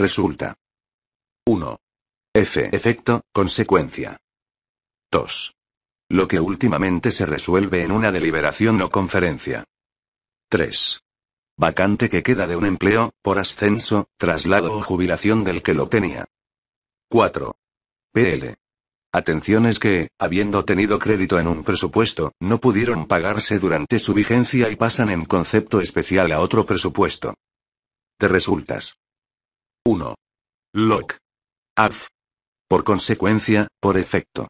Resulta. 1. F. Efecto, consecuencia. 2. Lo que últimamente se resuelve en una deliberación o conferencia. 3. Vacante que queda de un empleo, por ascenso, traslado o jubilación del que lo tenía. 4. PL. Atenciones que, habiendo tenido crédito en un presupuesto, no pudieron pagarse durante su vigencia y pasan en concepto especial a otro presupuesto. Te resultas. 1. Locke. Af. Por consecuencia, por efecto.